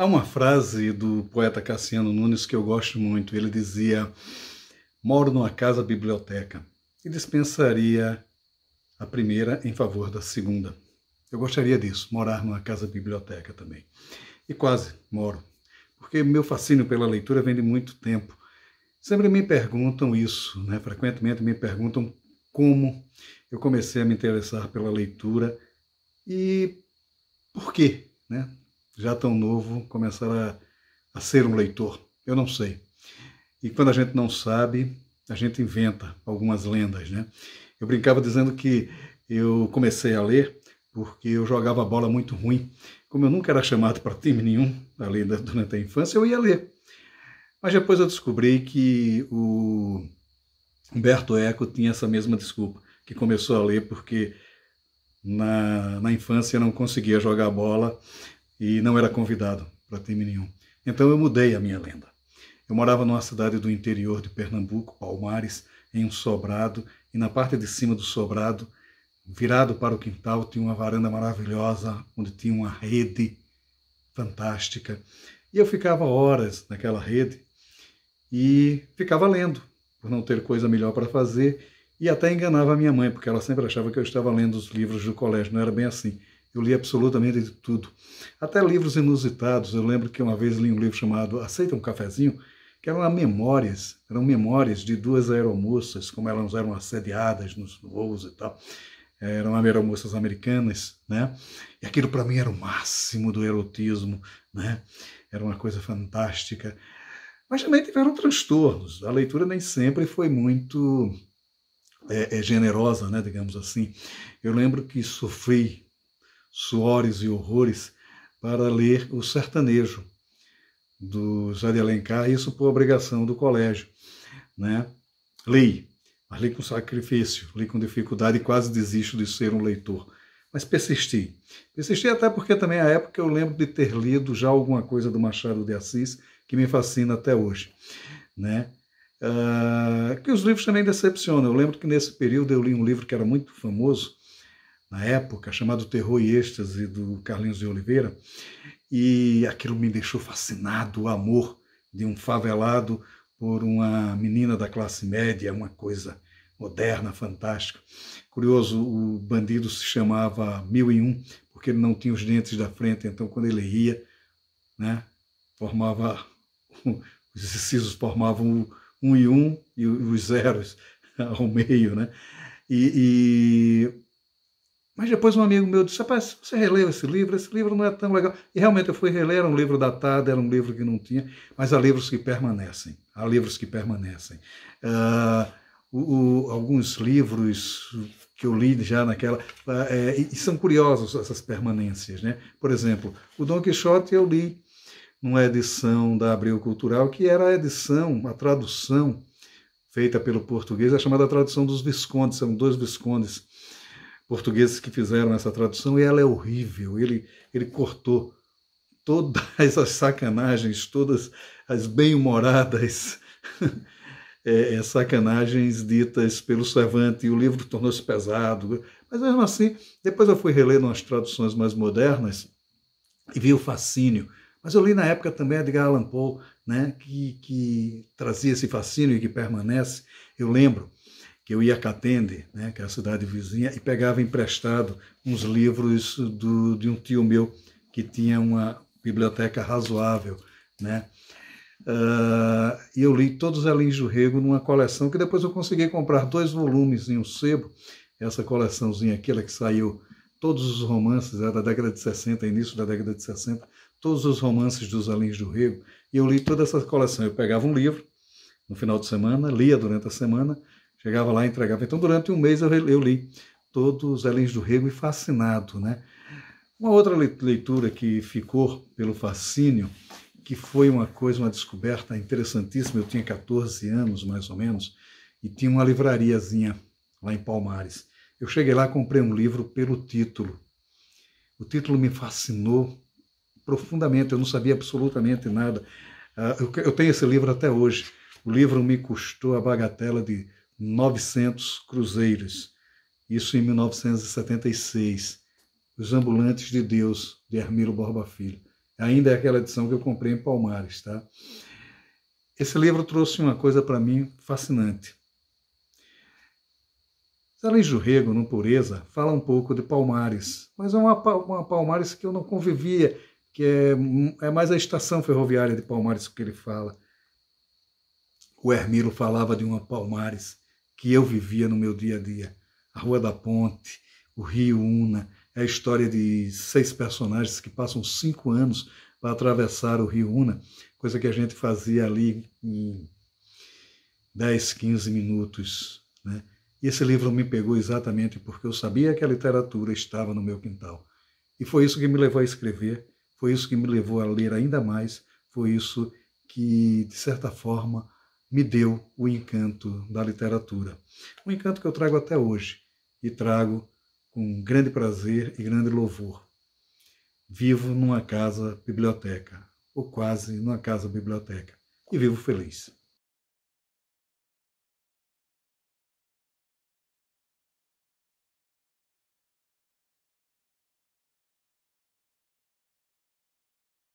Há uma frase do poeta Cassiano Nunes que eu gosto muito. Ele dizia: Moro numa casa biblioteca e dispensaria a primeira em favor da segunda. Eu gostaria disso, morar numa casa biblioteca também. E quase moro, porque meu fascínio pela leitura vem de muito tempo. Sempre me perguntam isso, né? frequentemente me perguntam como eu comecei a me interessar pela leitura e por quê, né? já tão novo, começar a, a ser um leitor. Eu não sei. E quando a gente não sabe, a gente inventa algumas lendas, né? Eu brincava dizendo que eu comecei a ler porque eu jogava bola muito ruim. Como eu nunca era chamado para time nenhum, além da, durante a infância, eu ia ler. Mas depois eu descobri que o Humberto Eco tinha essa mesma desculpa, que começou a ler porque na, na infância não conseguia jogar bola, e não era convidado para time nenhum. Então eu mudei a minha lenda. Eu morava numa cidade do interior de Pernambuco, Palmares, em um sobrado, e na parte de cima do sobrado, virado para o quintal, tinha uma varanda maravilhosa, onde tinha uma rede fantástica. E eu ficava horas naquela rede e ficava lendo, por não ter coisa melhor para fazer, e até enganava a minha mãe, porque ela sempre achava que eu estava lendo os livros do colégio, não era bem assim. Eu li absolutamente de tudo. Até livros inusitados. Eu lembro que uma vez li um livro chamado Aceita um Cafezinho, que eram memórias, eram memórias de duas aeromoças, como elas eram assediadas nos voos e tal. Eram aeromoças americanas, né? E aquilo para mim era o máximo do erotismo, né? Era uma coisa fantástica. Mas também tiveram transtornos. A leitura nem sempre foi muito é, é generosa, né, digamos assim. Eu lembro que sofri suores e horrores para ler O Sertanejo, do José de Alencar, isso por obrigação do colégio. Né? Li, mas li com sacrifício, li com dificuldade e quase desisto de ser um leitor. Mas persisti. Persisti até porque também à é época eu lembro de ter lido já alguma coisa do Machado de Assis, que me fascina até hoje. Né? Uh, que os livros também decepcionam. Eu lembro que nesse período eu li um livro que era muito famoso, na época, chamado Terror e Êxtase, do Carlinhos de Oliveira, e aquilo me deixou fascinado, o amor de um favelado por uma menina da classe média, uma coisa moderna, fantástica. Curioso, o bandido se chamava Mil e Um, porque ele não tinha os dentes da frente, então quando ele ria, né, formava os exercícios formavam o um e um e os zeros ao meio, né? E, e mas depois um amigo meu disse: Rapaz, você releu esse livro? Esse livro não é tão legal. E realmente eu fui reler, era um livro datado, era um livro que não tinha, mas há livros que permanecem. Há livros que permanecem. Uh, o, o, alguns livros que eu li já naquela. Uh, é, e são curiosos essas permanências. Né? Por exemplo, o Dom Quixote eu li numa edição da Abril Cultural, que era a edição, a tradução feita pelo português, a é chamada tradução dos Viscondes. São dois Viscondes portugueses que fizeram essa tradução e ela é horrível. Ele, ele cortou todas as sacanagens, todas as bem-humoradas é, é, sacanagens ditas pelo Cervantes, e o livro tornou-se pesado. Mas mesmo assim, depois eu fui reler umas traduções mais modernas e vi o fascínio. Mas eu li na época também Edgar Allan Poe, né, que, que trazia esse fascínio e que permanece. Eu lembro que eu ia a Catende, né, que é a cidade vizinha, e pegava emprestado uns livros do, de um tio meu que tinha uma biblioteca razoável, né? Uh, e eu li todos Elinhos do Rego numa coleção que depois eu consegui comprar dois volumes em um sebo, essa coleçãozinha aquela que saiu todos os romances era da década de 60, início da década de 60, todos os romances dos Alins do Rego, e eu li toda essa coleção. Eu pegava um livro no final de semana, lia durante a semana, Chegava lá e entregava. Então, durante um mês eu, eu li todos os Elens do Rego e fascinado, né? Uma outra leitura que ficou pelo fascínio, que foi uma coisa, uma descoberta interessantíssima, eu tinha 14 anos mais ou menos, e tinha uma livrariazinha lá em Palmares. Eu cheguei lá, comprei um livro pelo título. O título me fascinou profundamente, eu não sabia absolutamente nada. Ah, eu tenho esse livro até hoje. O livro me custou a bagatela de 900 cruzeiros. Isso em 1976. Os Ambulantes de Deus, de Hermiro Borba Filho. Ainda é aquela edição que eu comprei em Palmares, tá? Esse livro trouxe uma coisa para mim fascinante. Além de Rego, no Pureza, fala um pouco de Palmares, mas é uma, uma Palmares que eu não convivia, que é, é mais a estação ferroviária de Palmares que ele fala. O Hermilo falava de uma Palmares que eu vivia no meu dia a dia. A Rua da Ponte, o Rio Una, é a história de seis personagens que passam cinco anos para atravessar o Rio Una, coisa que a gente fazia ali em 10, 15 minutos. Né? E esse livro me pegou exatamente porque eu sabia que a literatura estava no meu quintal. E foi isso que me levou a escrever, foi isso que me levou a ler ainda mais, foi isso que, de certa forma, me deu o encanto da literatura. Um encanto que eu trago até hoje e trago com grande prazer e grande louvor. Vivo numa casa biblioteca, ou quase numa casa biblioteca, e vivo feliz.